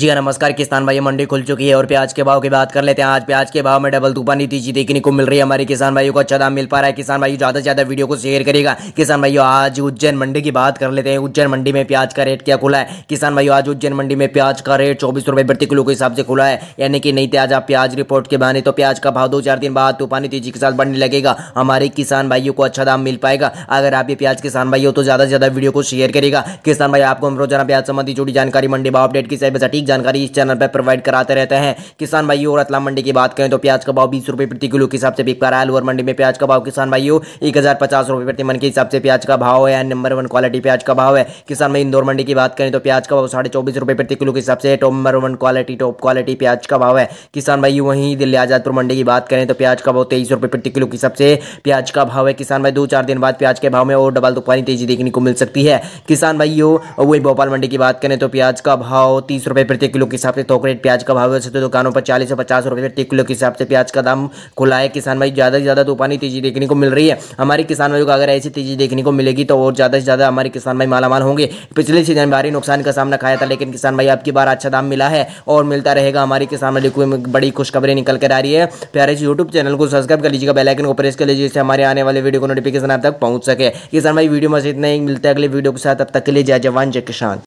जी हाँ नमस्कार किसान भाई मंडी खुल चुकी है और प्याज के भाव की बात कर लेते हैं आज प्याज के भाव में डबल तूफानी जी देखने को मिल रही है हमारे किसान भाइयों को अच्छा दाम मिल पा रहा है किसान भाई ज़्यादा से ज़्यादा वीडियो को शेयर करेगा किसान भाइयों आज उज्जैन मंडी की बात कर लेते हैं उज्जैन मंडी में प्याज का रेट क्या खुला है किसान भाइयों आज उज्जैन मंडी में प्याज का रेट चौबीस प्रति किलो के हिसाब से खुला है यानी कि नहीं आज आप प्याज रिपोर्ट के बहाने तो प्याज का भाव दो चार दिन बाद तूफानी तेजी के साथ बढ़ने लगेगा हमारे किसान भाइयों को अच्छा दाम मिल पाएगा अगर आप ये प्याज किसान भाई हो तो ज़्यादा से ज़्यादा वीडियो को शेयर करेगा किसान भाई आपको हम रोजाना प्याज संबंधी जुड़ी जानकारी मंडी भाव अपडेट की साइबर सटीक जानकारी इस चैनल पर प्रोवाइड कराते रहते हैं किसान भाइयों और अतला मंडी की बात करें तो प्याज का भाव बीस रुपए प्रति किलो के हिसाब से बिक पा रहा है अलवर मंडी में प्याज का भाव किसान भाइयों एक हज़ार पचास प्रति मन के हिसाब से प्याज का भाव है नंबर वन क्वालिटी प्याज का भाव है किसान भाई इंदौर मंडी की बात करें तो प्याज का भाव साढ़े चौबीस रुपए प्रति किलो के हिसाब से number one quality top quality प्याज का भाव है किसान भाई वहीं दिल्ली आजादपुर मंडी की बात करें तो प्याज का भाव तेईस रुपए प्रति किलो के हिसाब से प्याज का भाव है किसान भाई दो चार दिन बाद प्याज के भाव में और डबल दुपानी तेजी देखने को मिल सकती है किसान भाई वही भोपाल मंडी की बात करें तो प्याज का भाव तीस रुपए प्रति किलो के हिसाब से थोक तो रेट प्याज का भाव वैसे तो दुकानों पर चालीस से पचास रुपये प्रति किलो के हिसाब से प्याज का दाम खुला है किसान भाई ज़्यादा से ज़्यादा तूफानी तेजी देखने को मिल रही है हमारे किसान भाई को अगर ऐसी तेजी देखने को मिलेगी तो और ज़्यादा से ज़्यादा हमारे किसान भाई मालामाल होंगे पिछले सीजन भारी नुकसान का सामना खाया था लेकिन किसान भाई आपकी बार अच्छा दाम मिला है और मिलता रहेगा हमारे किसान भाई को बड़ी खुशखबरी निकल कर आ रही है प्यारे से यूट्यूब चैनल को सब्सक्राइब कर लीजिएगा बेलाइकन को प्रेस कर लीजिए जिससे हमारे आने वाले वीडियो को नोटिफिकेशन आप तक पहुँच सके किसान भाई वीडियो में इतना ही मिलता है अगले वीडियो के साथ अब तक के लिए जय जवान जय किसान